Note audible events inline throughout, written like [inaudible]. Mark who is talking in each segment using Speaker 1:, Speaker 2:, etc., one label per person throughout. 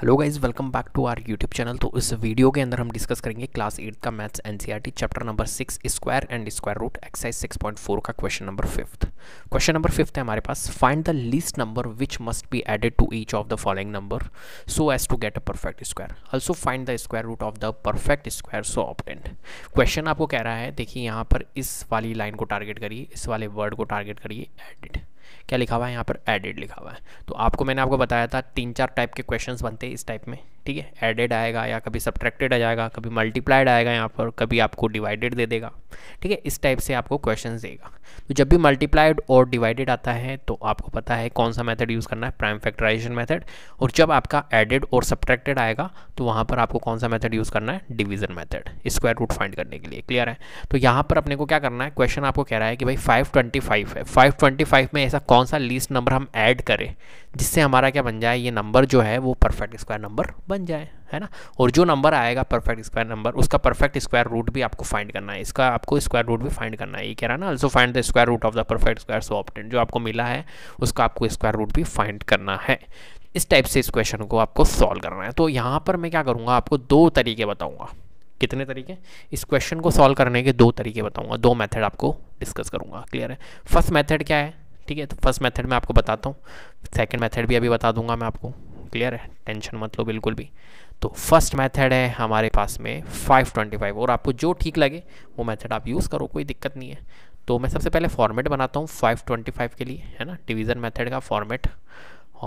Speaker 1: hello guys welcome back to our YouTube channel तो इस video के अंदर हम डिस्कस करेंगे क्लास एट का maths NCERT chapter number six square and square root exercise six point four का question number fifth question number fifth है हमारे पास find the least number which must be added to each of the following number so as to get a perfect square also find the square root of the perfect square so obtained question आपको कह रहा है देखिए यहाँ पर इस वाली line को टारगेट करिए इस वाले वर्ड को टारगेट करिए एडिड क्या लिखा हुआ है यहाँ पर एडिड लिखा हुआ है तो आपको मैंने आपको बताया था तीन चार टाइप के क्वेश्चन बनते हैं इस टाइप में ठीक है एडेड आएगा या कभी सब्ट्रैक्टेड आ जाएगा कभी मल्टीप्लाइड आएगा यहाँ पर कभी आपको डिवाइडेड दे देगा ठीक है इस टाइप से आपको क्वेश्चन देगा तो जब भी मल्टीप्लाइड और डिवाइडेड आता है तो आपको पता है कौन सा मैथड यूज़ करना है प्राइम फैक्टराइजेशन मैथड और जब आपका एडेड और सब्ट्रैक्टेड आएगा तो वहाँ पर आपको कौन सा मैथड यूज़ करना है division method square root find करने के लिए क्लियर है तो यहाँ पर अपने को क्या करना है क्वेश्चन आपको कह रहा है कि भाई फाइव है फाइव में ऐसा कौन सा लीस्ट नंबर हम ऐड करें जिससे हमारा क्या बन जाए ये नंबर जो है वो परफेक्ट स्क्वायर नंबर बन बन जाए है ना और जो नंबर आएगा परफेक्ट स्क्वायर नंबर उसका परफेक्ट स्क्वायर रूट भी आपको फाइंड करना है इसका आपको स्क्वायर रूट भी फाइंड करना है ये कह रहा है ना also find the square root of the perfect square so obtained जो आपको मिला है उसका आपको स्क्वायर रूट भी फाइंड करना है इस टाइप से इस क्वेश्चन को आपको सॉल्व करना है तो यहाँ पर मैं क्या करूँगा आपको दो तरीके बताऊँगा कितने तरीके इस क्वेश्चन को सॉल्व करने के दो तरीके बताऊँगा दो मैथड आपको डिस्कस करूँगा क्लियर है फर्स्ट मैथड क्या है ठीक है तो फर्स्ट मेथड मैं आपको बताता हूँ सेकंड मेथड भी अभी बता दूंगा मैं आपको क्लियर है टेंशन मत लो बिल्कुल भी तो फर्स्ट मेथड है हमारे पास में 525 और आपको जो ठीक लगे वो मेथड आप यूज़ करो कोई दिक्कत नहीं है तो मैं सबसे पहले फॉर्मेट बनाता हूँ 525 के लिए है ना डिवीज़न मेथड का फॉर्मेट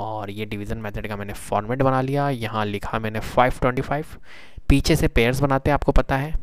Speaker 1: और ये डिवीज़न मेथड का मैंने फॉर्मेट बना लिया यहाँ लिखा मैंने 525 पीछे से पेयर्स बनाते हैं आपको पता है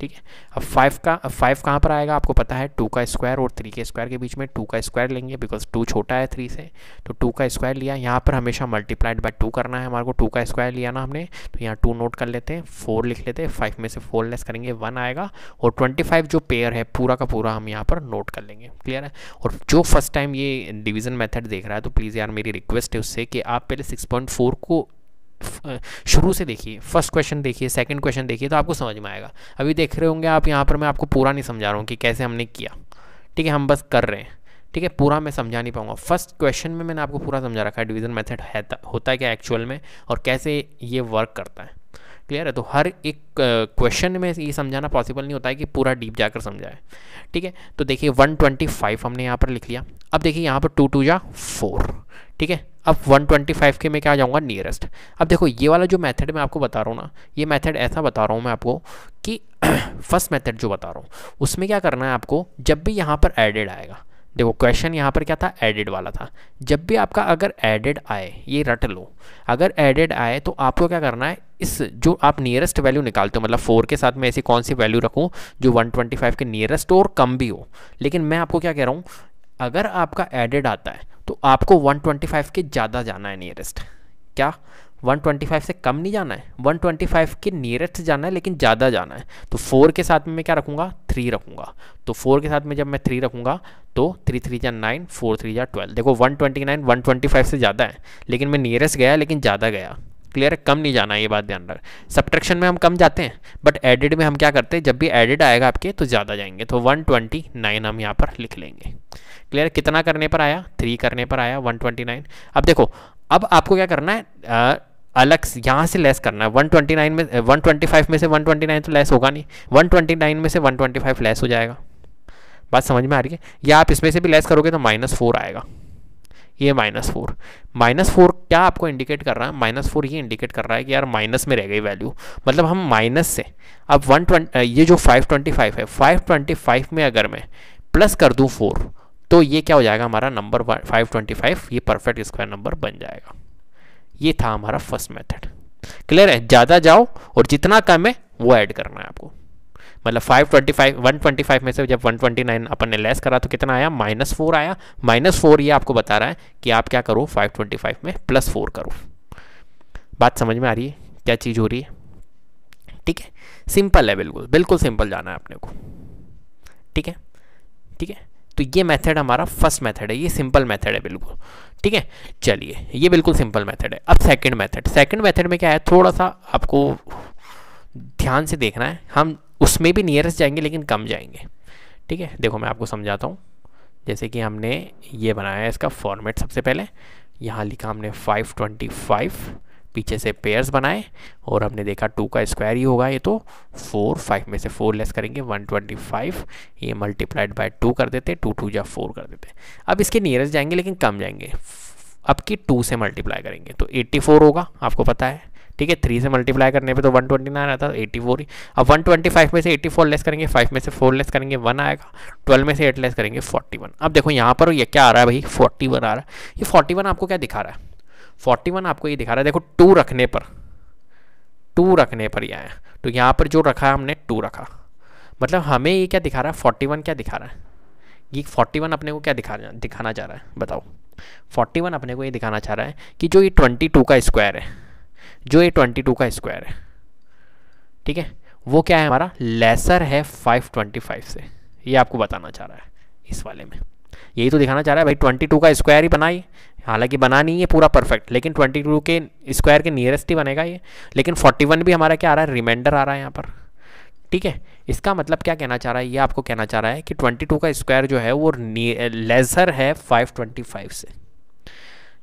Speaker 1: ठीक है अब फाइव का अब फाइव कहाँ पर आएगा आपको पता है टू का स्क्वायर और थ्री के स्क्वायर के बीच में टू का स्क्वायर लेंगे बिकॉज टू छोटा है थ्री से तो टू का स्क्वायर लिया यहाँ पर हमेशा मल्टीप्लाइड बाई टू करना है हमारे को टू का स्क्वायर लिया ना हमने तो यहाँ टू नोट कर लेते हैं फोर लिख लेते हैं फाइव में से फोर लेस करेंगे वन आएगा और ट्वेंटी फाइव जो पेयर है पूरा का पूरा हम यहाँ पर नोट कर लेंगे क्लियर है और जो फर्स्ट टाइम ये डिवीजन मेथड देख रहा है तो प्लीज़ यार मेरी रिक्वेस्ट है उससे कि आप पहले सिक्स पॉइंट फोर को शुरू से देखिए फर्स्ट क्वेश्चन देखिए सेकंड क्वेश्चन देखिए तो आपको समझ में आएगा अभी देख रहे होंगे आप यहाँ पर मैं आपको पूरा नहीं समझा रहा हूँ कि कैसे हमने किया ठीक है हम बस कर रहे हैं ठीक है पूरा मैं समझा नहीं पाऊंगा फर्स्ट क्वेश्चन में मैंने आपको पूरा समझा रखा है डिवीजन मैथड है होता है क्या एक्चुअल में और कैसे ये वर्क करता है क्लियर है तो हर एक क्वेश्चन में ये समझाना पॉसिबल नहीं होता है कि पूरा डीप जाकर समझाए ठीक है तो देखिए 125 हमने यहाँ पर लिख लिया अब देखिए यहाँ पर टू टू या फोर ठीक है अब 125 के मैं क्या जाऊँगा नियरेस्ट अब देखो ये वाला जो मेथड मैं आपको बता रहा हूँ ना ये मेथड ऐसा बता रहा हूँ मैं आपको कि फर्स्ट [clears throat] मेथड जो बता रहा हूँ उसमें क्या करना है आपको जब भी यहाँ पर एडेड आएगा देखो क्वेश्चन यहाँ पर क्या था एडेड वाला था जब भी आपका अगर एडेड आए ये रट लो अगर एडेड आए तो आपको क्या करना है इस जो आप नियरेस्ट वैल्यू निकालते हो मतलब फोर के साथ मैं ऐसी कौन सी वैल्यू रखूँ जो 125 के नियरेस्ट और कम भी हो लेकिन मैं आपको क्या कह रहा हूँ अगर आपका एडेड आता है तो आपको 125 के ज़्यादा जाना है नियरेस्ट क्या 125 से कम नहीं जाना है 125 के नियरेस्ट जाना है लेकिन ज़्यादा जाना है तो फोर के साथ में मैं क्या रखूँगा थ्री रखूँगा तो फोर के साथ में जब मैं थ्री रखूँगा तो थ्री थ्री या नाइन फोर थ्री या ट्वेल्व देखो 129 125 से ज़्यादा है लेकिन मैं नियरेस्ट गया लेकिन ज़्यादा गया क्लियर है कम नहीं जाना ये बात ध्यान रख सब्ट्रैक्शन में हम कम जाते हैं बट एडिड में हम क्या करते हैं जब भी एडिड आएगा आपके तो ज़्यादा जाएंगे तो 129 हम यहाँ पर लिख लेंगे क्लियर कितना करने पर आया थ्री करने पर आया 129 अब देखो अब आपको क्या करना है आ, अलग यहाँ से लेस करना है 129 में 125 में से 129 तो लेस होगा नहीं 129 में से 125 लेस हो जाएगा बात समझ में आ रही है या आप इसमें से भी लेस करोगे तो माइनस फोर आएगा ये माइनस फोर माइनस फोर क्या आपको इंडिकेट कर रहा है माइनस फोर ये इंडिकेट कर रहा है कि यार माइनस में रह गई वैल्यू मतलब हम माइनस से अब वन ये जो फाइव ट्वेंटी फाइव है फाइव ट्वेंटी फाइव में अगर मैं प्लस कर दूँ फोर तो ये क्या हो जाएगा हमारा नंबर फाइव ट्वेंटी फाइव ये परफेक्ट स्क्वायर नंबर बन जाएगा ये था हमारा फर्स्ट मेथड क्लियर है ज़्यादा जाओ और जितना कम है वो ऐड करना है आपको मतलब 525 125 में से जब 129 अपन ने लेस करा तो कितना आया माइनस फोर आया माइनस फोर ये आपको बता रहा है कि आप क्या करो 525 में प्लस फोर करो बात समझ में आ रही है क्या चीज़ हो रही है ठीक है सिंपल है बिल्कुल बिल्कुल सिंपल जाना है अपने को ठीक है ठीक है तो ये मेथड हमारा फर्स्ट मेथड है ये सिंपल मेथड है बिल्कुल ठीक है चलिए ये बिल्कुल सिंपल मेथड है अब सेकंड मेथड सेकंड मेथड में क्या है थोड़ा सा आपको ध्यान से देखना है हम उसमें भी नियरेस्ट जाएंगे लेकिन कम जाएंगे ठीक है देखो मैं आपको समझाता हूँ जैसे कि हमने ये बनाया है इसका फॉर्मेट सबसे पहले यहाँ लिखा हमने 525 पीछे से पेयर्स बनाए और हमने देखा टू का स्क्वायर ही होगा ये तो फोर फाइव में से फोर लेस करेंगे 125 ये मल्टीप्लाइड बाय टू कर देते टू टू या फोर कर देते अब इसके नियरेस्ट जाएंगे लेकिन कम जाएंगे अब की टू से मल्टीप्लाई करेंगे तो 84 होगा आपको पता है ठीक है थ्री से मल्टीप्लाई करने पे तो वन ट्वेंटी नाइन आता एटी फोर ही अब वन ट्वेंटी फाइव में से 84 फोर लेस करेंगे फाइव में से फोर लेस करेंगे वन आएगा ट्वेल्व में से एट लेस करेंगे 41 वन अब देखो यहाँ पर ये क्या आ रहा है भाई फोर्टी वन आ रहा है ये फोर्टी वन आपको क्या दिखा रहा है फोर्टी वन आपको ये दिखा रहा है देखो टू रखने पर टू रखने पर ही आया तो यहाँ पर जो रखा है हमने टू रखा मतलब हमें ये क्या दिखा रहा है फोर्टी वन क्या दिखा रहा है ये फोर्टी वन अपने को क्या दिखा दिखाना चाह रहा है बताओ फोर्टी वन अपने को ये दिखाना चाह रहा है कि जो ये ट्वेंटी टू का स्क्वायर है जो ये 22 का स्क्वायर है ठीक है वो क्या है हमारा लेसर है 525 से ये आपको बताना चाह रहा है इस वाले में यही तो दिखाना चाह रहा है भाई 22 का स्क्वायर ही बनाई हालांकि बना नहीं है पूरा परफेक्ट लेकिन 22 के स्क्वायर के नियरेस्ट ही बनेगा ये लेकिन 41 भी हमारा क्या आ रहा है रिमाइंडर आ रहा है यहाँ पर ठीक है इसका मतलब क्या कहना चाह रहा है ये आपको कहना चाह रहा है कि टू का स्क्वायर जो है वो लेसर है फाइव से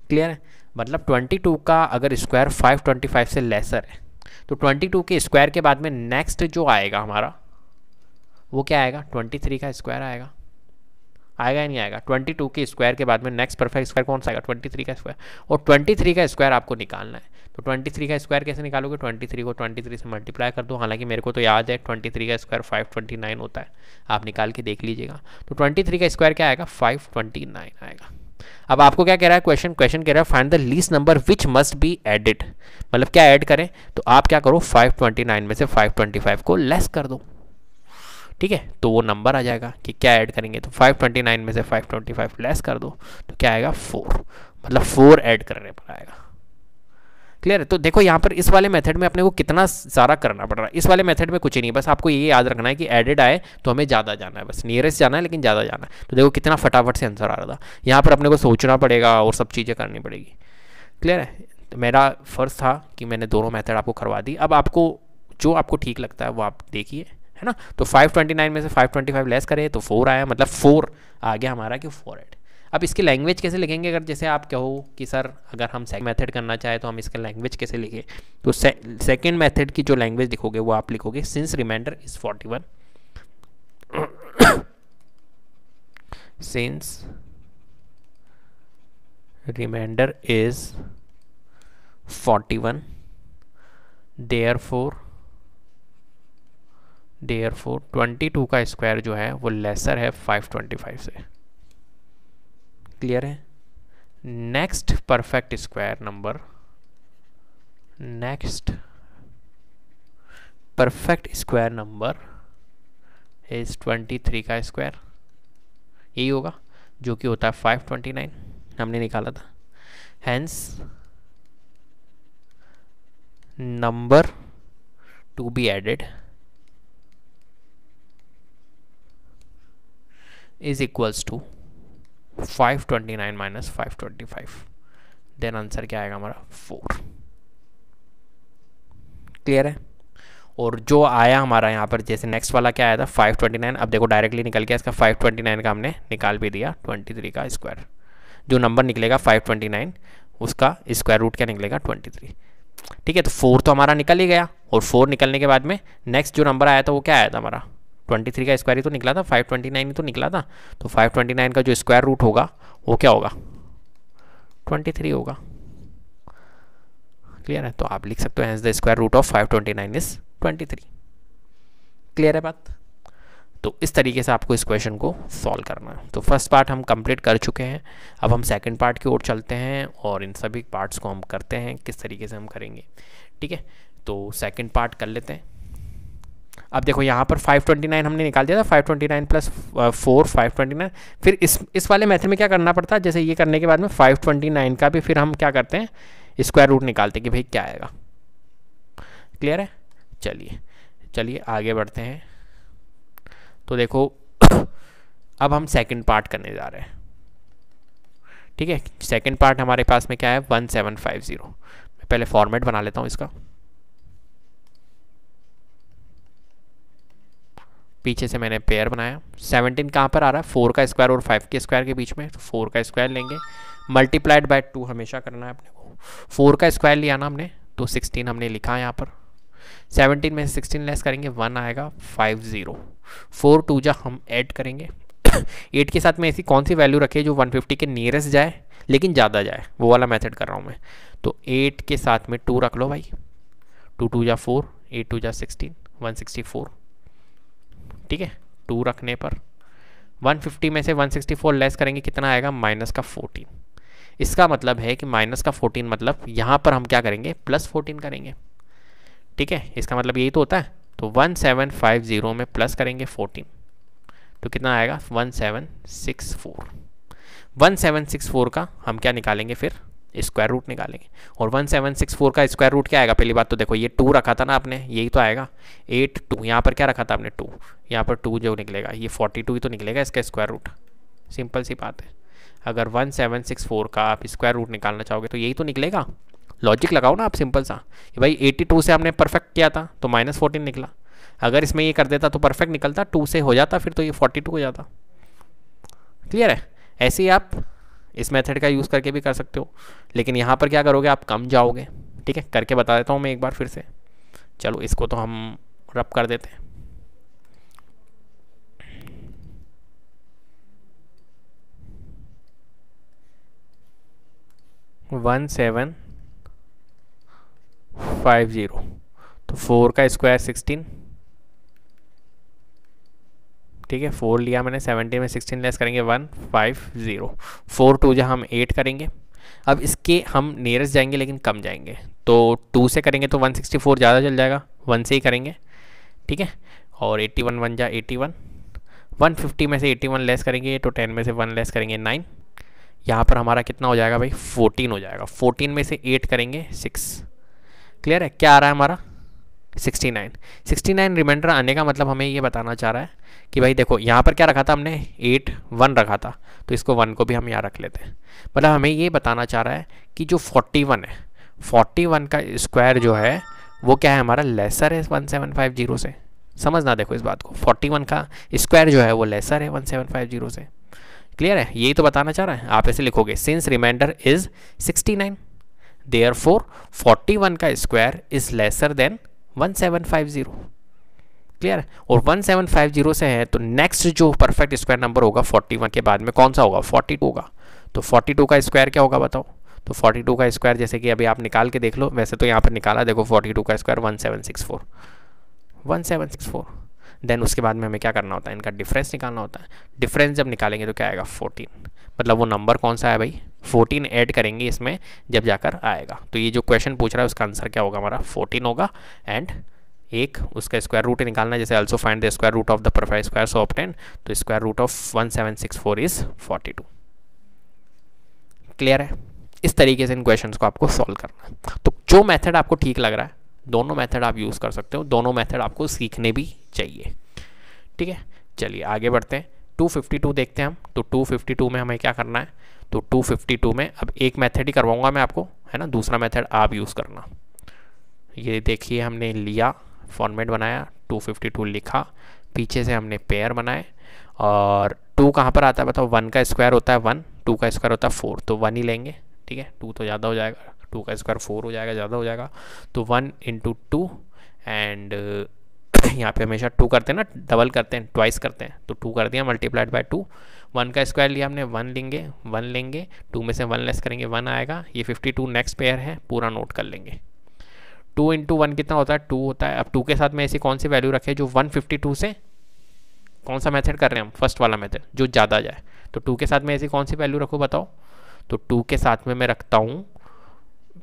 Speaker 1: क्लियर है मतलब 22 का अगर स्क्वायर 525 से लेसर है तो 22 के स्क्वायर के बाद में नेक्स्ट जो आएगा हमारा वो क्या आएगा 23 का स्क्वायर आएगा आएगा या नहीं आएगा 22 के स्क्वायर के बाद में नेक्स्ट परफेक्ट स्क्वायर कौन सा आएगा 23 का स्क्वायर और 23 का स्क्वायर आपको निकालना है तो 23 का स्क्वायर कैसे निकालोगे 23 को 23 से मल्टीप्लाई कर दो हालांकि मेरे को तो याद है 23 का स्क्वायर 529 होता है आप निकाल के देख लीजिएगा तो 23 का स्क्वायर क्या आएगा 529 आएगा अब आपको क्या कह रहा है क्वेश्चन क्वेश्चन कह रहा है find the least number which must be added मतलब क्या ऐड करें तो आप क्या करो 529 में से 525 को लेस कर दो ठीक है तो वो नंबर आ जाएगा कि क्या ऐड करेंगे तो 529 में से 525 लेस कर दो तो क्या आएगा फोर मतलब फोर ऐड करने पर आएगा क्लियर है तो देखो यहाँ पर इस वाले मेथड में अपने को कितना सारा करना पड़ रहा है इस वाले मेथड में कुछ ही नहीं बस आपको ये याद रखना है कि एडेड आए तो हमें ज़्यादा जाना है बस नियरेस्ट जाना है लेकिन ज़्यादा जाना है तो देखो कितना फटाफट से आंसर आ रहा था यहाँ पर अपने को सोचना पड़ेगा और सब चीज़ें करनी पड़ेगी क्लियर है तो मेरा फ़र्ज़ था कि मैंने दोनों मैथड आपको करवा दी अब आपको जो आपको ठीक लगता है वो आप देखिए है ना तो 529 में से 525 लेस करें तो 4 आया मतलब 4 आ गया हमारा कि फोर एड अब इसकी लैंग्वेज कैसे लिखेंगे अगर जैसे आप कहो कि सर अगर हम मेथड करना चाहे तो हम इसका लैंग्वेज कैसे लिखें तो सेकेंड मेथड की जो लैंग्वेज लिखोगे वो आप लिखोगे since remainder is forty one one remainder four 41 four twenty two का स्क्वायर जो है वो लेसर है 525 से क्लियर है next perfect square number next perfect square number is twenty three का स्क्वायर यही होगा जो कि होता है फाइव ट्वेंटी नाइन हमने निकाला था hence number to be added is equals to five twenty nine minus five twenty five then answer क्या आएगा हमारा फोर क्लियर है और जो आया हमारा यहाँ पर जैसे नेक्स्ट वाला क्या आया था फाइव ट्वेंटी नाइन अब देखो डायरेक्टली निकल गया इसका फाइव ट्वेंटी नाइन का हमने निकाल भी दिया ट्वेंटी थ्री का स्क्वायर जो नंबर निकलेगा फाइव ट्वेंटी नाइन उसका स्क्वायर रूट क्या निकलेगा ट्वेंटी थ्री ठीक है तो फोर तो हमारा निकल ही गया और फोर निकलने के बाद में नेक्स्ट जो नंबर आया था वो क्या आया था हमारा ट्वेंटी थ्री का स्क्वायर ही तो निकला था फाइव ट्वेंटी नाइन ही तो निकला था तो फाइव ट्वेंटी नाइन का जो स्क्वायर रूट होगा वो क्या होगा ट्वेंटी थ्री होगा क्लियर है तो आप लिख सकते हो hence the square root of five twenty nine is twenty three clear है बात तो इस तरीके से आपको इस क्वेश्चन को सॉल्व करना है तो फर्स्ट पार्ट हम कंप्लीट कर चुके हैं अब हम सेकंड पार्ट की ओर चलते हैं और इन सभी पार्ट्स को हम करते हैं किस तरीके से हम करेंगे ठीक है तो सेकंड पार्ट कर लेते हैं अब देखो यहाँ पर 529 हमने निकाल दिया था 529 प्लस फोर फाइव फिर इस इस वाले मेथड में क्या करना पड़ता है जैसे ये करने के बाद में 529 का भी फिर हम क्या करते हैं स्क्वायर रूट निकालते हैं कि भाई क्या आएगा क्लियर है चलिए चलिए आगे बढ़ते हैं तो देखो [coughs] अब हम सेकेंड पार्ट करने जा रहे हैं ठीक है सेकेंड पार्ट हमारे पास में क्या है वन मैं पहले फॉर्मेट बना लेता हूँ इसका पीछे से मैंने पेयर बनाया सेवनटीन कहाँ पर आ रहा है फोर का स्क्वायर और फाइव के स्क्वायर के बीच में तो फोर का स्क्वायर लेंगे मल्टीप्लाइड बाय टू हमेशा करना है अपने को फोर का स्क्वायर लिया ना हमने तो सिक्सटीन हमने लिखा है यहाँ पर सेवनटीन में सिक्सटीन लेस करेंगे वन आएगा फाइव ज़ीरो फोर टू जा हम ऐड करेंगे एट [coughs] के साथ में ऐसी कौन सी वैल्यू रखे जो वन फिफ्टी के नियरेस्ट जाए लेकिन ज़्यादा जाए वो वाला मैथड कर रहा हूँ मैं तो एट के साथ में टू रख लो भाई टू टू या फोर एट टू या सिक्सटीन वन सिक्सटी फोर ठीक है टू रखने पर 150 में से 164 लेस करेंगे कितना आएगा माइनस का 14 इसका मतलब है कि माइनस का 14 मतलब यहाँ पर हम क्या करेंगे प्लस 14 करेंगे ठीक है इसका मतलब यही तो होता है तो 1750 में प्लस करेंगे 14 तो कितना आएगा 1764 1764 का हम क्या निकालेंगे फिर स्क्वायर रूट निकालेंगे और वन सेवन सिक्स फोर का स्क्वायर रूट क्या आएगा पहली बात तो देखो ये टू रखा था ना आपने यही तो आएगा एट टू यहाँ पर क्या रखा था आपने टू यहाँ पर टू जो निकलेगा ये फोर्टी टू ही तो निकलेगा इसका स्क्वायर रूट सिंपल सी बात है अगर वन सेवन सिक्स फोर का आप स्क्वायर रूट निकालना चाहोगे तो यही तो निकलेगा लॉजिक लगाओ ना आप सिंपल सा कि भाई एट्टी टू से आपने परफेक्ट किया था तो माइनस फोर्टीन निकला अगर इसमें ये कर देता तो परफेक्ट निकलता टू से हो जाता फिर तो ये फोर्टी टू हो जाता क्लियर है ऐसे ही आप इस मेथड का यूज़ करके भी कर सकते हो लेकिन यहाँ पर क्या करोगे आप कम जाओगे ठीक है करके बता देता हूँ मैं एक बार फिर से चलो इसको तो हम रब कर देते हैं वन सेवन फाइव ज़ीरो तो फोर का स्क्वायर सिक्सटीन ठीक है फोर लिया मैंने सेवेंटी में सिक्सटीन लेस करेंगे one five zero four two जहाँ हम एट करेंगे अब इसके हम नियरेस्ट जाएंगे लेकिन कम जाएंगे तो टू से करेंगे तो वन सिक्सटी फोर ज़्यादा चल जाएगा वन से ही करेंगे ठीक है और एट्टी वन वन जा एटी वन वन फिफ्टी में से एट्टी वन लेस करेंगे तो टेन में से वन लेस करेंगे नाइन यहाँ पर हमारा कितना हो जाएगा भाई फोर्टीन हो जाएगा फोर्टीन में से एट करेंगे सिक्स क्लियर है क्या आ रहा है हमारा sixty nine sixty nine remainder आने का मतलब हमें ये बताना चाह रहा है कि भाई देखो यहाँ पर क्या रखा था हमने एट वन रखा था तो इसको वन को भी हम यहाँ रख लेते हैं मतलब हमें ये बताना चाह रहा है कि जो फोर्टी वन है फोर्टी वन का स्क्वायर जो है वो क्या है हमारा लेसर है वन सेवन फाइव जीरो से समझना देखो इस बात को फोर्टी वन का स्क्वायर जो है वो लेसर है वन सेवन फाइव जीरो से क्लियर है यही तो बताना चाह रहा है आप ऐसे लिखोगे since remainder is sixty nine there four forty one का square is lesser than one seven five zero clear है और 1750 से है तो नेक्स्ट जो परफेक्ट स्क्वायर नंबर होगा 41 के बाद में कौन सा होगा 42 होगा तो 42 का स्क्वायर क्या होगा बताओ तो 42 का स्क्वायर जैसे कि अभी आप निकाल के देख लो वैसे तो यहाँ पर निकाला देखो 42 का स्क्वायर 1764 1764 देन उसके बाद में हमें क्या करना होता है इनका डिफरेंस निकालना होता है डिफरेंस जब निकालेंगे तो क्या आएगा फोर्टीन मतलब वो नंबर कौन सा है भाई फोर्टीन ऐड करेंगे इसमें जब जाकर आएगा तो ये जो क्वेश्चन पूछ रहा है उसका आंसर क्या होगा हमारा फोर्टीन होगा एंड एक उसका स्क्वायर रूट निकालना जैसे also find the square root of the perfect square so obtained तो square root of one seven six four is forty two clear है इस तरीके से इन क्वेश्चन को आपको सॉल्व करना है तो जो मेथड आपको ठीक लग रहा है दोनों मेथड आप यूज़ कर सकते हो दोनों मेथड आपको सीखने भी चाहिए ठीक है चलिए आगे बढ़ते हैं 252 देखते हैं हम तो 252 में हमें क्या करना है तो 252 में अब एक मेथड ही करवाऊंगा मैं आपको है ना दूसरा मेथड आप यूज़ करना ये देखिए हमने लिया फॉर्मेट बनाया 252 लिखा पीछे से हमने पेयर बनाए और टू कहाँ पर आता है बताओ वन का स्क्वायर होता है वन टू का स्क्वायर होता है फोर तो वन ही लेंगे ठीक है टू तो ज़्यादा हो जाएगा टू का स्क्वायर फोर हो जाएगा ज़्यादा हो जाएगा तो वन इंटू टू एंड यहाँ पे हमेशा टू करते हैं ना डबल करते हैं ट्वाइस करते हैं तो टू कर दिया मल्टीप्लाइड बाय टू वन का स्क्वायर लिया हमने वन लेंगे वन लेंगे टू में से वन लेस करेंगे वन आएगा ये फिफ्टी टू नेक्स्ट पेयर है पूरा नोट कर लेंगे टू इंटू वन कितना होता है टू होता है अब टू के साथ में ऐसी कौन सी वैल्यू रखे जो वन फिफ्टी टू से कौन सा मेथड कर रहे हैं हम फर्स्ट वाला मेथड जो ज़्यादा जाए तो टू के साथ में ऐसी कौन सी वैल्यू रखो बताओ तो टू के साथ में मैं रखता हूँ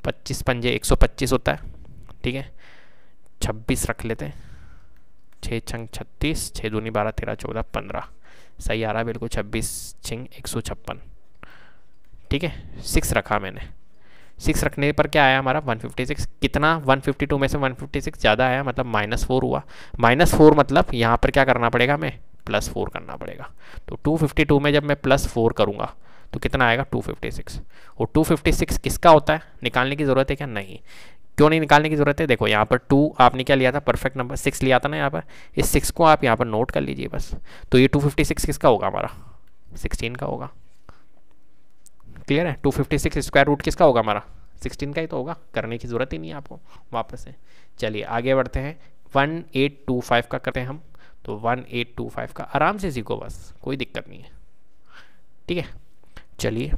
Speaker 1: पच्चीस पंजे एक सौ पच्चीस होता है ठीक है छब्बीस रख लेते हैं छः छंग छत्तीस छः दूनी बारह तेरह चौदह पंद्रह सही आ रहा है बिल्कुल छब्बीस छिंग एक सौ छप्पन ठीक है सिक्स रखा मैंने सिक्स रखने पर क्या आया हमारा 156 कितना 152 में से 156 ज़्यादा आया मतलब माइनस फोर हुआ माइनस फोर मतलब यहाँ पर क्या करना पड़ेगा हमें प्लस फोर करना पड़ेगा तो 252 में जब मैं प्लस फोर करूँगा तो कितना आएगा 256 और 256 किसका होता है निकालने की ज़रूरत है क्या नहीं क्यों नहीं निकालने की ज़रूरत है देखो यहाँ पर टू आपने क्या लिया था परफेक्ट नंबर सिक्स लिया था ना यहाँ पर इस सिक्स को आप यहाँ पर नोट कर लीजिए बस तो ये टू किसका होगा हमारा सिक्सटीन का होगा क्लियर है 256 स्क्वायर रूट किसका होगा हमारा 16 का ही तो होगा करने की ज़रूरत ही नहीं है आपको वापस से चलिए आगे बढ़ते हैं 1825 का करते हैं हम तो 1825 का आराम से सीखो बस कोई दिक्कत नहीं है ठीक है चलिए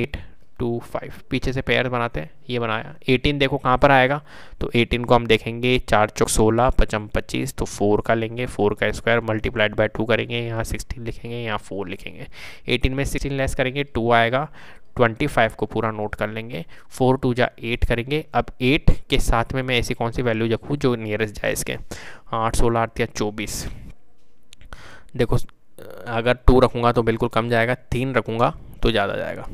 Speaker 1: एट टू फाइव पीछे से पेयर बनाते हैं ये बनाया एटीन देखो कहाँ पर आएगा तो एटीन को हम देखेंगे चार चौक सोलह पचम पच्चीस तो फोर का लेंगे फोर का स्क्वायर मल्टीप्लाइड बाई टू करेंगे यहाँ सिक्सटीन लिखेंगे यहाँ फोर लिखेंगे एटीन में सिक्सटीन लेस करेंगे टू आएगा ट्वेंटी फाइव को पूरा नोट कर लेंगे फोर टू जा एट करेंगे अब एट के साथ में मैं ऐसी कौन सी वैल्यू रखूँ जो नियरेस्ट जाए इसके आठ सोलह आठ या चौबीस देखो अगर टू रखूँगा तो बिल्कुल कम जाएगा तीन रखूँगा तो ज़्यादा जाएगा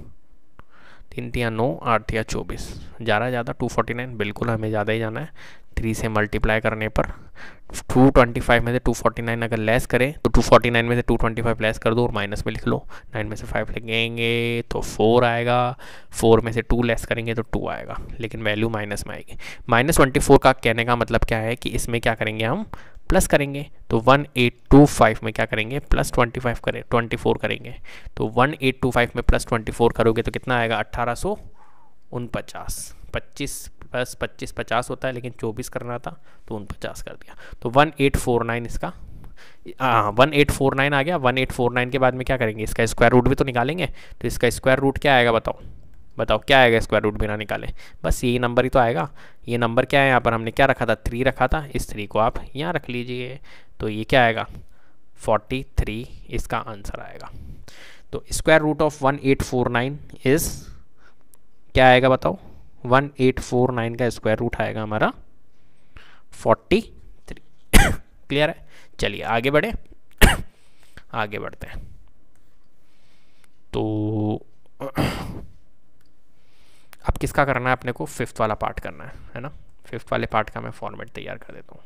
Speaker 1: तीन तिया नौ आठ तिया चौबीस ज्यादा ज़्यादा टू फोर्टी नाइन बिल्कुल हमें ज़्यादा ही जाना है थ्री से मल्टीप्लाई करने पर टू ट्वेंटी फाइव में से टू फोर्टी नाइन अगर लेस करें तो टू फोर्टी नाइन में से टू ट्वेंटी फाइव लेस कर दो और माइनस में लिख लो नाइन में से फाइव लिखेंगे तो फोर आएगा फोर में से टू लेस करेंगे तो टू आएगा लेकिन वैल्यू माइनस में आएगी माइनस ट्वेंटी फोर का कहने का मतलब क्या है कि इसमें क्या करेंगे हम प्लस करेंगे तो 1825 में क्या करेंगे प्लस 25 करें 24 करेंगे तो 1825 में प्लस 24 करोगे तो कितना आएगा अट्ठारह सौ उनपचास पच्चीस प्लस पच्चीस पचास होता है लेकिन चौबीस करना था तो उनपचास कर दिया तो 1849 इसका हाँ वन एट फोर नाइन आ गया वन एट फोर नाइन के बाद में क्या करेंगे इसका स्क्वायर रूट भी तो निकालेंगे तो इसका स्क्वायर रूट क्या आएगा बताओ बताओ क्या आएगा स्क्वायर रूट बिना निकाले बस यही नंबर ही तो आएगा ये नंबर क्या है यहाँ पर हमने क्या रखा था थ्री रखा था इस थ्री को आप यहाँ रख लीजिए तो ये क्या आएगा फोर्टी थ्री इसका आंसर आएगा तो square root of one eight four nine is क्या आएगा बताओ वन एट फोर नाइन का स्क्वायर रूट आएगा हमारा फोर्टी थ्री क्लियर है चलिए आगे बढ़े [coughs] आगे बढ़ते हैं तो किसका करना है अपने को फिफ्थ वाला पार्ट करना है है ना फिफ्थ वाले पार्ट का मैं फॉर्मेट तैयार कर देता हूँ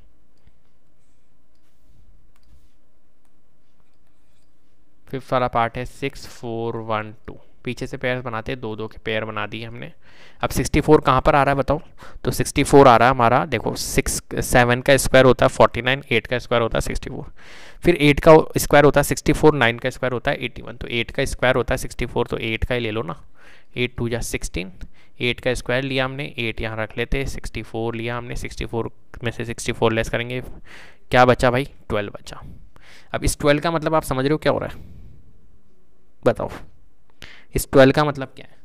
Speaker 1: फिफ्थ वाला पार्ट है सिक्स फोर वन टू पीछे से पेयर बनाते हैं दो दो के पेयर बना दिए हमने अब सिक्सटी फोर कहाँ पर आ रहा है बताओ तो सिक्सटी फोर आ रहा है हमारा देखो सिक्स सेवन का स्क्वायर होता है फोर्टी नाइन एट का स्क्वायर होता है सिक्सटी फोर फिर एट का स्क्वायर होता है सिक्सटी फोर नाइन का स्क्वायर होता है एट्टी वन तो एट का स्क्वायर होता है सिक्सटी फोर तो एट का ही ले लो ना एट टू या सिक्सटीन एट का स्क्वायर लिया हमने एट यहाँ रख लेते सिक्सटी फोर लिया हमने सिक्सटी फोर में से सिक्सटी फोर लेस करेंगे क्या बचा भाई ट्वेल्व बचा अब इस ट्वेल्व का मतलब आप समझ रहे हो क्या हो रहा है बताओ इस ट्वेल्व का मतलब क्या है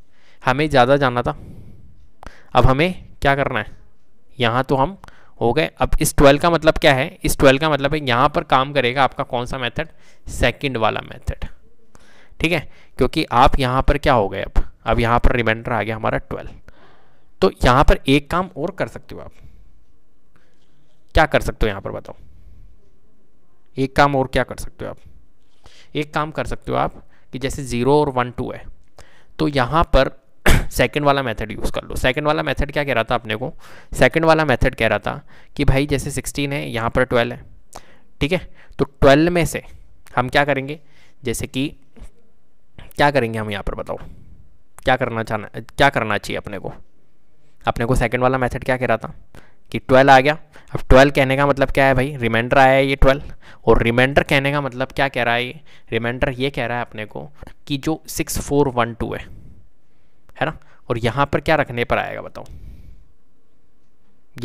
Speaker 1: हमें ज़्यादा जाना था अब हमें क्या करना है यहाँ तो हम हो गए अब इस ट्वेल्व का मतलब क्या है इस ट्वेल्व का मतलब है यहाँ पर काम करेगा आपका कौन सा मेथड सेकंड वाला मेथड ठीक है क्योंकि आप यहाँ पर क्या हो गए अब अब यहाँ पर रिमाइंडर आ गया हमारा ट्वेल्व तो यहाँ पर एक काम और कर सकते हो आप क्या कर सकते हो यहाँ पर बताओ एक काम और क्या कर सकते हो आप एक काम कर सकते हो आप कि जैसे ज़ीरो और वन टू है तो यहाँ पर सेकंड [clears throat] वाला मेथड यूज़ कर लो सेकंड वाला मेथड क्या कह रहा था अपने को सेकंड वाला मेथड कह रहा था कि भाई जैसे सिक्सटीन है यहाँ पर ट्वेल्व है ठीक है तो ट्वेल्व में से हम क्या करेंगे जैसे कि क्या करेंगे हम यहाँ पर बताओ क्या करना चाहना क्या करना चाहिए अपने को अपने को सेकंड वाला मेथड क्या कह रहा था कि ट्वेल्व आ गया अब ट्वेल्व कहने का मतलब क्या है भाई रिमाइंडर आया है ये ट्वेल्व और रिमाइंडर कहने का मतलब क्या कह रहा है ये रिमाइंडर ये कह रहा है अपने को कि जो सिक्स फोर वन टू है है ना और यहाँ पर क्या रखने पर आएगा बताओ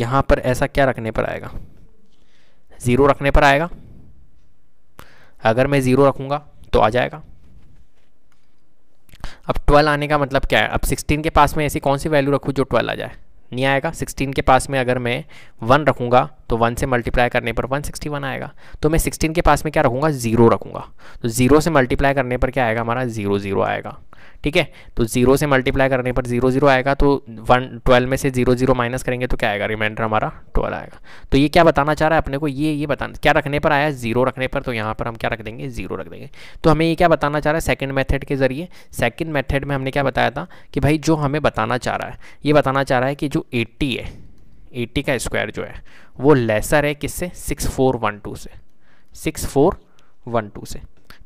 Speaker 1: यहाँ पर ऐसा क्या रखने पर आएगा ज़ीरो रखने पर आएगा अगर मैं ज़ीरो रखूँगा तो आ जाएगा अब ट्वेल्व आने का मतलब क्या है अब सिक्सटीन के पास में ऐसी कौन सी वैल्यू रखूँ जो ट्वेल्व आ जाए नहीं आएगा सिक्सटीन के पास में अगर मैं वन रखूँगा तो वन से मल्टीप्लाई करने पर वन सिक्सटी वन आएगा तो मैं सिक्सटीन के पास में क्या रखूँगा ज़ीरो रखूँगा तो ज़ीरो से मल्टीप्लाई करने पर क्या आएगा हमारा ज़ीरो ज़ीरो आएगा ठीक है तो जीरो से मल्टीप्लाई करने पर जीरो जीरो आएगा तो वन ट्वेल्व में से जीरो जीरो माइनस करेंगे तो क्या आएगा रिमाइंडर हमारा ट्वेल्व आएगा तो ये क्या बताना चाह रहा है अपने को ये ये बताना क्या रखने पर आया जीरो रखने पर तो यहाँ पर हम क्या रख देंगे जीरो रख देंगे तो हमें ये क्या बताना चाह रहा है सेकेंड मैथड के जरिए सेकेंड मैथड में हमने क्या बताया था कि भाई जो हमें बताना चाह रहा है ये बताना चाह रहा है कि जो एट्टी है एट्टी का स्क्वायर जो है वो लेसर है किससे सिक्स फोर वन टू से सिक्स फोर वन टू से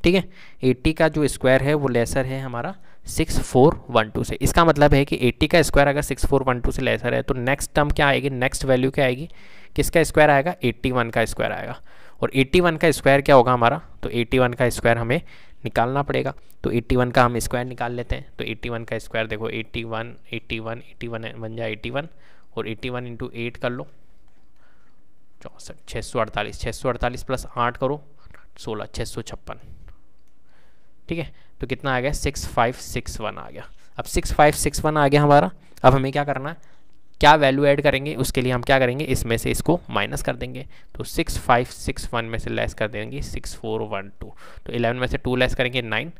Speaker 1: ठीक है 80 का जो स्क्वायर है वो लेसर है हमारा सिक्स फोर वन टू से इसका मतलब है कि एट्टी का स्क्वायर अगर सिक्स फोर वन टू से लेसर है तो नेक्स्ट टर्म क्या आएगी नेक्स्ट वैल्यू क्या आएगी किसका स्क्वायर आएगा एट्टी वन का स्क्वायर आएगा और एट्टी वन का स्क्वायर क्या होगा हमारा तो 81 वन का स्क्वायर हमें निकालना पड़ेगा तो 81 का हम स्क्वायर निकाल लेते हैं तो 81 का स्क्वायर देखो 81 81 81 बन जाए 81 और 81 वन इंटू एट कर लो चौंसठ छः सौ अड़तालीस छः सौ अड़तालीस प्लस आठ करो सोलह छः सौ छप्पन ठीक है तो कितना आ गया सिक्स फाइव सिक्स वन आ गया अब सिक्स फाइव सिक्स वन आ गया हमारा अब हमें क्या करना है क्या वैल्यू ऐड करेंगे उसके लिए हम क्या करेंगे इसमें से इसको माइनस कर देंगे तो सिक्स फाइव सिक्स वन में से लेस कर देंगे सिक्स फोर वन टू तो इलेवन में से टू लेस करेंगे नाइन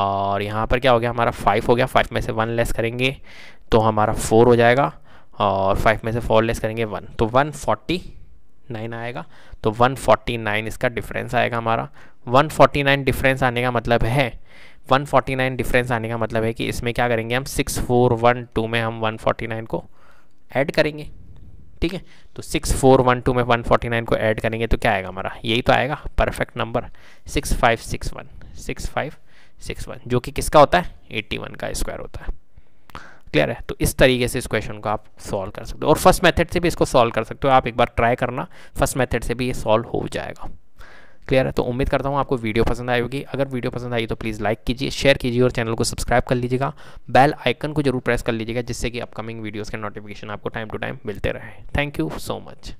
Speaker 1: और यहाँ पर क्या हो गया हमारा फाइव हो गया फाइव में से वन लेस करेंगे तो हमारा फोर हो जाएगा और फाइव में से फोर लेस करेंगे वन तो वन फोर्टी नाइन आएगा तो वन फोर्टी नाइन इसका डिफरेंस आएगा हमारा 149 डिफरेंस आने का मतलब है 149 डिफरेंस आने का मतलब है कि इसमें क्या करेंगे हम 6412 में हम 149 को ऐड करेंगे ठीक है तो 6412 में 149 को ऐड करेंगे तो क्या आएगा हमारा यही तो आएगा परफेक्ट नंबर 6561 6561 जो कि किसका होता है 81 का स्क्वायर होता है क्लियर है तो इस तरीके से इस क्वेश्चन को आप सॉल्व कर सकते हो और फर्स्ट मेथड से भी इसको सॉल्व कर सकते हो आप एक बार ट्राई करना फर्स्ट मेथड से भी ये सॉल्व हो जाएगा क्लियर है तो उम्मीद करता हूँ आपको वीडियो पसंद आई होगी अगर वीडियो पसंद आई तो प्लीज़ लाइक कीजिए शेयर कीजिए और चैनल को सब्सक्राइब कर लीजिएगा बेल आइकन को जरूर प्रेस कर लीजिएगा जिससे कि अपकमिंग वीडियोज़ के नोटिफिकेशन आपको टाइम टू टाइम मिलते रहे थैंक यू सो मच